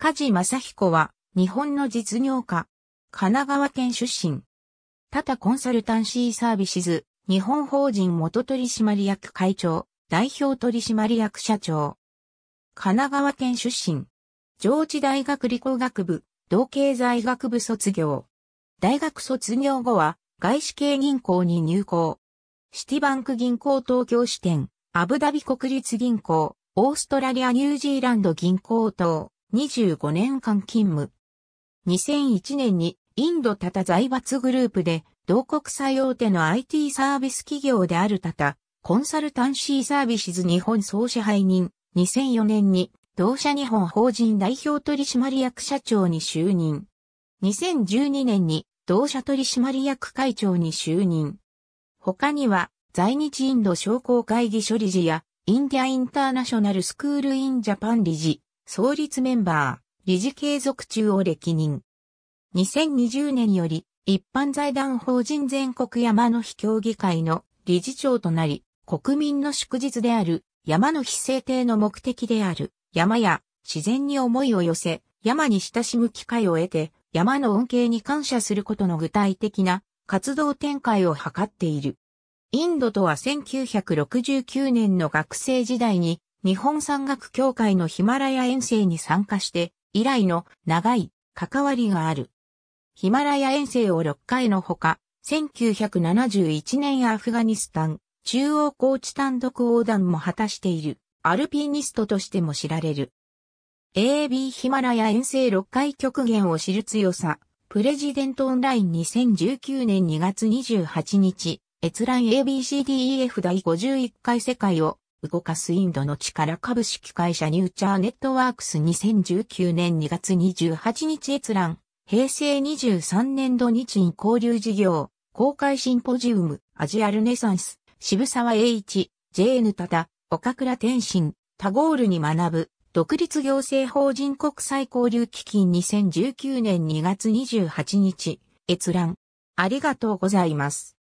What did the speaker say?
梶正彦は、日本の実業家。神奈川県出身。タタコンサルタンシーサービスズ、日本法人元取締役会長、代表取締役社長。神奈川県出身。上智大学理工学部、同経済学部卒業。大学卒業後は、外資系銀行に入行。シティバンク銀行東京支店、アブダビ国立銀行、オーストラリアニュージーランド銀行等。25年間勤務。2001年にインドタタ財閥グループで同国最大手の IT サービス企業であるタタ、コンサルタンシーサービス日本総支配人、2004年に同社日本法人代表取締役社長に就任。2012年に同社取締役会長に就任。他には在日インド商工会議所理事やインディアインターナショナルスクールインジャパン理事、創立メンバー、理事継続中を歴任。2020年より、一般財団法人全国山の日協議会の理事長となり、国民の祝日である山の日制定の目的である山や自然に思いを寄せ、山に親しむ機会を得て、山の恩恵に感謝することの具体的な活動展開を図っている。インドとは1969年の学生時代に日本山岳協会のヒマラヤ遠征に参加して以来の長い関わりがある。ヒマラヤ遠征を6回のほか、1971年アフガニスタン中央高地単独横断も果たしているアルピニストとしても知られる。AAB ヒマラヤ遠征6回極限を知る強さ、プレジデントオンライン2019年2月28日、閲覧 ABCDEF 第51回世界を動かすインドの力株式会社ニューチャーネットワークス2019年2月28日閲覧、平成23年度日印交流事業、公開シンポジウム、アジアルネサンス、渋沢栄一、JN タタ、岡倉天心、タゴールに学ぶ、独立行政法人国際交流基金2019年2月28日、閲覧。ありがとうございます。